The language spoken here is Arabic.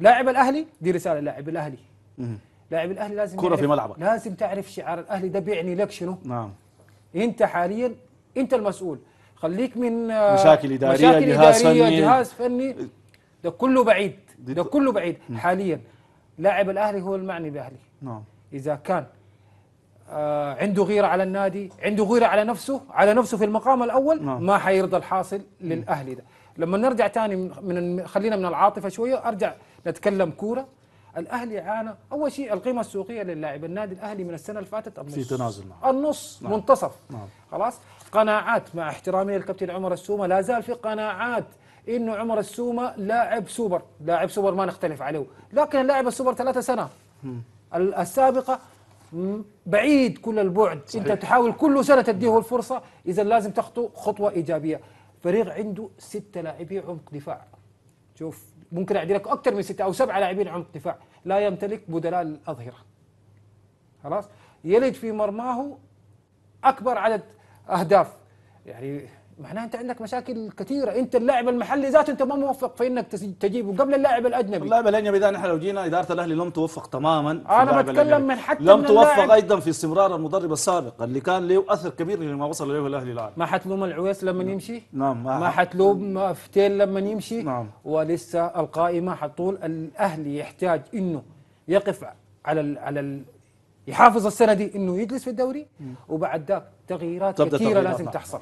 لاعب الاهلي دي رساله لاعب الاهلي لاعب الاهلي لازم كره في ملعبك لازم تعرف شعار الاهلي ده بيعني لك شنو نعم انت حاليا انت المسؤول خليك من آه، مشاكل اداريه مشاكل جهاز إدارية فني جهاز فني ده كله بعيد ده كله بعيد حاليا لاعب الاهلي هو المعني باهلي نعم اذا كان آه، عنده غيرة على النادي عنده غيرة على نفسه على نفسه في المقام الأول نعم. ما حيرضى الحاصل للأهلي ده لما نرجع تاني من خلينا من العاطفة شوية أرجع نتكلم كورة الاهلي عانى اول شيء القيمه السوقيه للاعب النادي الاهلي من السنه اللي فاتت النص في تنازل نعم. النص نعم. منتصف نعم. خلاص قناعات مع احترامي للكابتن عمر السومه لا زال في قناعات انه عمر السومه لاعب سوبر لاعب سوبر ما نختلف عليه لكن اللاعب السوبر ثلاثة سنه م. السابقه بعيد كل البعد صحيح. انت تحاول كل سنه تديه الفرصه اذا لازم تخطو خطوه ايجابيه فريق عنده ستة لاعبين عمق دفاع شوف ممكن اعدي لك اكثر من ستة او سبعة لاعبين عمق دفاع لا يمتلك بدلاء الاظهره خلاص يلد في مرماه اكبر عدد اهداف يعني معناها انت عندك مشاكل كثيره انت اللاعب المحلي ذاته انت ما موفق في انك تجيبه قبل اللاعب الاجنبي اللاعب الاجنبي ده نحن لو جينا اداره الاهلي لم توفق تماما انا بتكلم من حتى لم من توفق ايضا في استمرار المدرب السابق اللي كان له اثر كبير لما وصل اليه الاهلي الان ما حتلوم العويس لما نعم. يمشي نعم ما, ما حتلوم فتيل لما يمشي نعم ولسه القائمه حطول الاهلي يحتاج انه يقف على الـ على الـ يحافظ السنه دي انه يجلس في الدوري وبعد ذاك تغييرات كثيره لازم تحصل